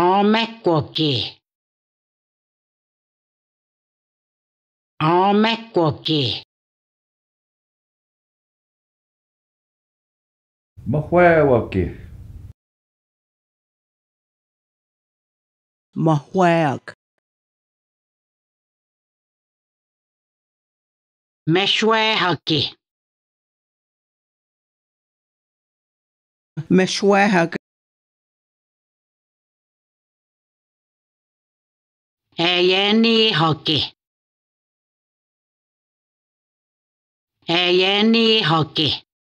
ஆமக்கோக்கே ஆமக்கோக்கே محواوكي محواك مشواهك مشواهك Ei eni Hoki. Ei eni Hoki.